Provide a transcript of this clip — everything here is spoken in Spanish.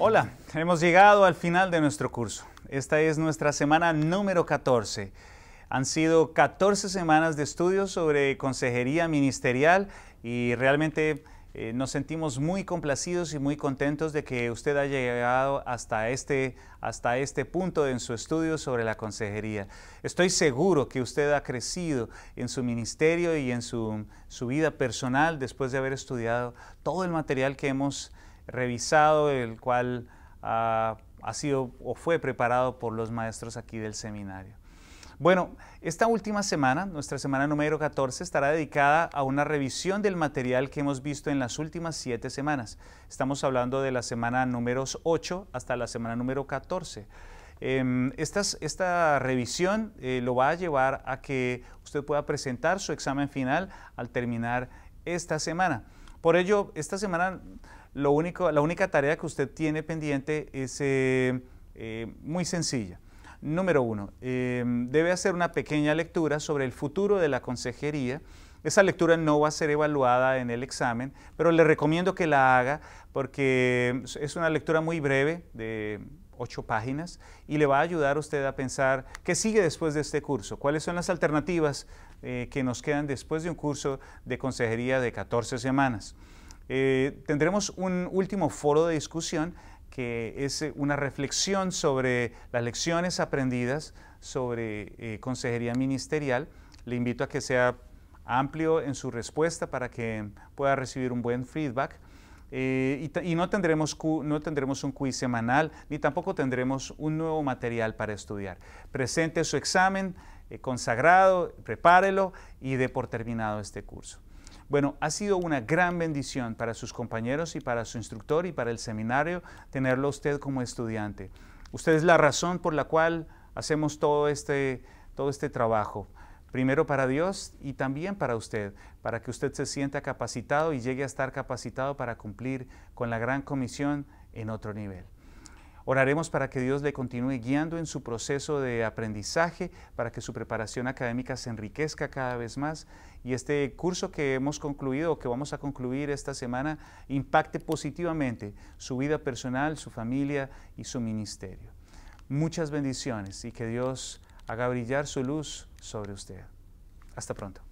Hola, hemos llegado al final de nuestro curso. Esta es nuestra semana número 14. Han sido 14 semanas de estudios sobre consejería ministerial y realmente eh, nos sentimos muy complacidos y muy contentos de que usted haya llegado este, hasta este, punto en su estudio sobre la consejería. Estoy seguro que usted ha crecido en su ministerio y en su, vida personal después de haber estudiado todo el material que hemos revisado, el cual ha sido o fue preparado por los maestros aquí del seminario. Bueno, esta última semana, nuestra semana número 14, estará dedicada a una revisión del material que hemos visto en las últimas siete semanas. Estamos hablando de la semana número 8 hasta la semana número 14. Em, esta, revisión eh, lo va a llevar a que usted pueda presentar su examen final al terminar esta semana. Por ello, esta semana la única tarea que usted tiene pendiente es eh, eh, muy sencilla. Número uno, em, debe hacer una pequeña lectura sobre el futuro de la consejería. Esa lectura no va a ser evaluada en el examen, pero le recomiendo que la haga porque es una lectura muy breve de ocho páginas y le va a ayudar a usted a pensar qué sigue después de este curso, cuáles son las alternativas eh, que nos quedan después de un curso de consejería de 14 semanas. Eh, tendremos un último foro de discusión que es eh, una reflexión sobre las lecciones aprendidas sobre eh, consejería ministerial. Le invito a que sea amplio en su respuesta para que pueda recibir un buen feedback. y, no, tendremos no tendremos un quiz semanal, ni tampoco tendremos un nuevo material para estudiar. Presente su examen consagrado, prepárelo y dé por terminado este curso. Bueno, ha sido una gran bendición para sus compañeros y para su instructor y para el seminario tenerlo usted como estudiante. Usted es la razón por la cual hacemos todo este, todo este trabajo. Primero para Dios y también para usted, para que usted se sienta capacitado y llegue a estar capacitado para cumplir con la gran comisión en otro nivel. Oraremos para que Dios le continúe guiando en su proceso de aprendizaje, para que su preparación académica se enriquezca cada vez más y este curso que hemos concluido, o que vamos a concluir esta semana, impacte positivamente su vida personal, su familia y su ministerio. Muchas bendiciones y que Dios haga brillar su luz sobre usted. Hasta pronto.